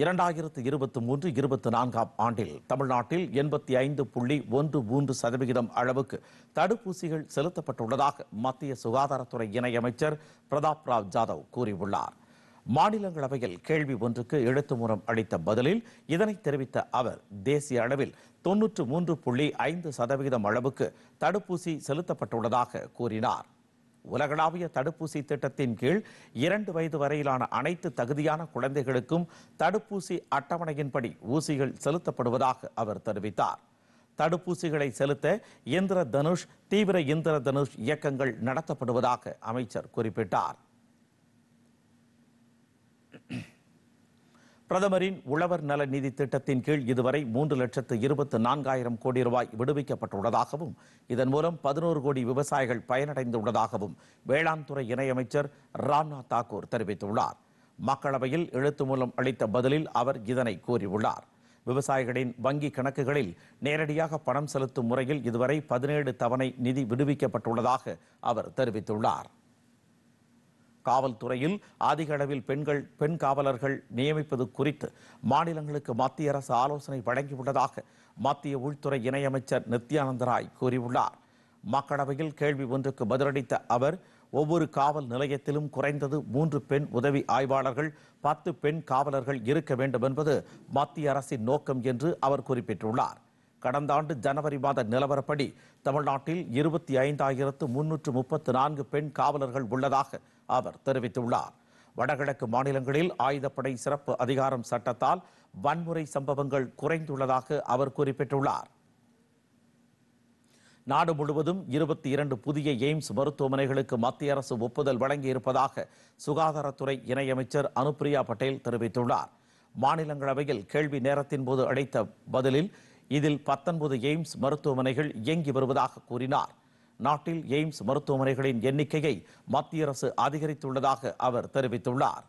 இரண்டாயிரத்து இருபத்தி மூன்று இருபத்தி நான்காம் ஆண்டில் தமிழ்நாட்டில் எண்பத்தி ஐந்து புள்ளி ஒன்று மூன்று சதவிகிதம் அளவுக்கு தடுப்பூசிகள் செலுத்தப்பட்டுள்ளதாக மத்திய சுகாதாரத்துறை இணையமைச்சர் பிரதாப் ராவ் ஜாதவ் கூறியுள்ளார் மாநிலங்களவையில் கேள்வி ஒன்றுக்கு எழுத்து மூலம் அளித்த பதிலில் இதனை தெரிவித்த அவர் தேசிய அளவில் தொன்னூற்று மூன்று புள்ளி ஐந்து சதவிகிதம் அளவுக்கு தடுப்பூசி செலுத்தப்பட்டுள்ளதாக கூறினார் உலகளாவிய தடுப்பூசி திட்டத்தின் கீழ் இரண்டு வயது வரையிலான அனைத்து தகுதியான குழந்தைகளுக்கும் தடுப்பூசி அட்டவணையின்படி ஊசிகள் செலுத்தப்படுவதாக அவர் தெரிவித்தார் தடுப்பூசிகளை செலுத்த இந்திர தனுஷ் தீவிர இந்திர தனுஷ் இயக்கங்கள் நடத்தப்படுவதாக அமைச்சர் குறிப்பிட்டார் பிரதமரின் உழவர் நல நிதி திட்டத்தின் கீழ் இதுவரை மூன்று லட்சத்து இருபத்து நான்காயிரம் கோடி ரூபாய் விடுவிக்கப்பட்டுள்ளதாகவும் இதன் மூலம் பதினோரு கோடி விவசாயிகள் பயனடைந்துள்ளதாகவும் வேளாண் துறை இணையமைச்சர் ராம்நாத் தாக்கூர் தெரிவித்துள்ளார் மக்களவையில் எழுத்து மூலம் அளித்த பதிலில் அவர் இதனை கூறியுள்ளார் விவசாயிகளின் வங்கி கணக்குகளில் நேரடியாக பணம் செலுத்தும் முறையில் இதுவரை பதினேழு தவணை நிதி விடுவிக்கப்பட்டுள்ளதாக அவர் தெரிவித்துள்ளார் காவல்துறையில் அதிக அளவில் பெண்கள் பெண் காவலர்கள் நியமிப்பது குறித்து மாநிலங்களுக்கு மத்திய அரசு ஆலோசனை வழங்கியுள்ளதாக மத்திய உள்துறை இணையமைச்சர் நித்யானந்த ராய் கூறியுள்ளார் மக்களவையில் கேள்வி ஒன்றுக்கு பதிலளித்த அவர் ஒவ்வொரு காவல் நிலையத்திலும் குறைந்தது மூன்று பெண் உதவி ஆய்வாளர்கள் பத்து பெண் காவலர்கள் இருக்க வேண்டும் என்பது மத்திய அரசின் நோக்கம் என்று அவர் குறிப்பிட்டுள்ளார் கடந்த ஆண்டு ஜனவரி மாத நிலவரப்படி தமிழ்நாட்டில் இருபத்தி ஐந்தாயிரத்து முன்னூற்று முப்பத்து நான்கு பெண் காவலர்கள் உள்ளதாக அவர் தெரிவித்துள்ளார் வடகிழக்கு மாநிலங்களில் ஆயுதப்படை சிறப்பு அதிகாரம் சட்டத்தால் வன்முறை சம்பவங்கள் குறைந்துள்ளதாக அவர் குறிப்பிட்டுள்ளார் நாடு முழுவதும் இருபத்தி இரண்டு புதிய எய்ம்ஸ் மருத்துவமனைகளுக்கு மத்திய அரசு ஒப்புதல் வழங்கியிருப்பதாக சுகாதாரத்துறை இணையமைச்சர் அனுப்பிரியா பட்டேல் தெரிவித்துள்ளார் மாநிலங்களவையில் கேள்வி நேரத்தின் போது அளித்த பதிலில் இதில் பத்தொன்பது எய்ம்ஸ் மருத்துவமனைகள் இயங்கி வருவதாக கூறினார் நாட்டில் எய்ம்ஸ் மருத்துவமனைகளின் எண்ணிக்கையை மத்திய அரசு அதிகரித்துள்ளதாக அவர் தெரிவித்துள்ளார்